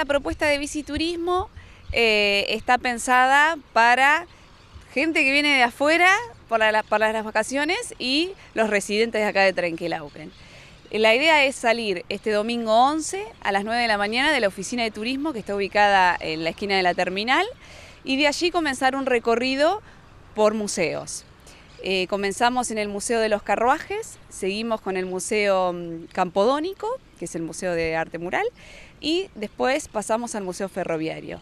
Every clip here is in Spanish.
La propuesta de biciturismo eh, está pensada para gente que viene de afuera para, las vacaciones y los residentes de acá de Trenquelauquen. La idea es salir este domingo 11 a las 9 de la mañana de la oficina de turismo que está ubicada en la esquina de la terminal y de allí comenzar un recorrido por museos. Eh, comenzamos en el Museo de los Carruajes, seguimos con el Museo mm, Campodónico, que es el Museo de Arte Mural, y después pasamos al Museo Ferroviario.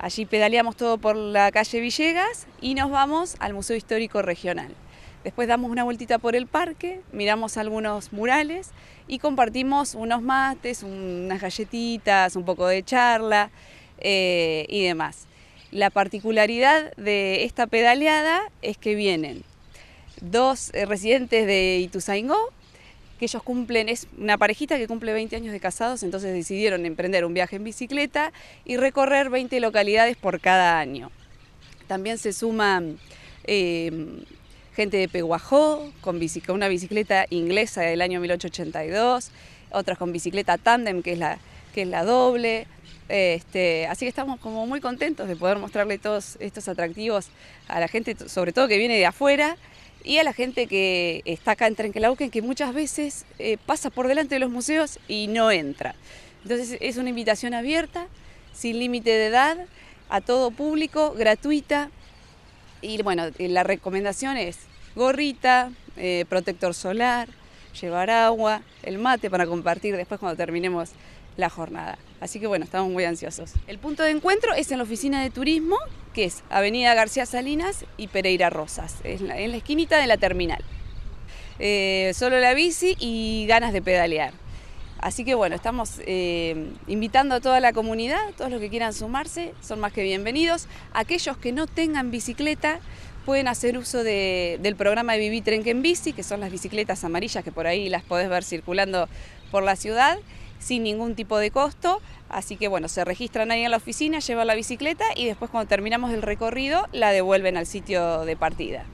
Allí pedaleamos todo por la calle Villegas y nos vamos al Museo Histórico Regional. Después damos una vueltita por el parque, miramos algunos murales y compartimos unos mates, unas galletitas, un poco de charla eh, y demás. La particularidad de esta pedaleada es que vienen dos eh, residentes de Ituzaingó, que ellos cumplen, es una parejita que cumple 20 años de casados, entonces decidieron emprender un viaje en bicicleta y recorrer 20 localidades por cada año. También se suman em, gente de Peguajó, con una bicicleta inglesa del año 1882, otras con bicicleta tándem, que es la, que es la doble. Este, así que estamos como muy contentos de poder mostrarle todos estos atractivos a la gente, sobre todo que viene de afuera y a la gente que está acá en Trenquelauquen que muchas veces eh, pasa por delante de los museos y no entra. Entonces es una invitación abierta, sin límite de edad, a todo público, gratuita. Y bueno, la recomendación es gorrita, eh, protector solar, llevar agua, el mate para compartir después cuando terminemos la jornada. Así que bueno, estamos muy ansiosos. El punto de encuentro es en la oficina de turismo, que es Avenida García Salinas y Pereira Rosas, en la, esquinita de la terminal. Eh, solo la bici y ganas de pedalear. Así que bueno, estamos eh, invitando a toda la comunidad, todos los que quieran sumarse, son más que bienvenidos. Aquellos que no tengan bicicleta, pueden hacer uso del programa de que en Bici, que son las bicicletas amarillas que por ahí las podés ver circulando por la ciudad sin ningún tipo de costo, así que bueno, se registran ahí en la oficina, llevan la bicicleta y después cuando terminamos el recorrido la devuelven al sitio de partida.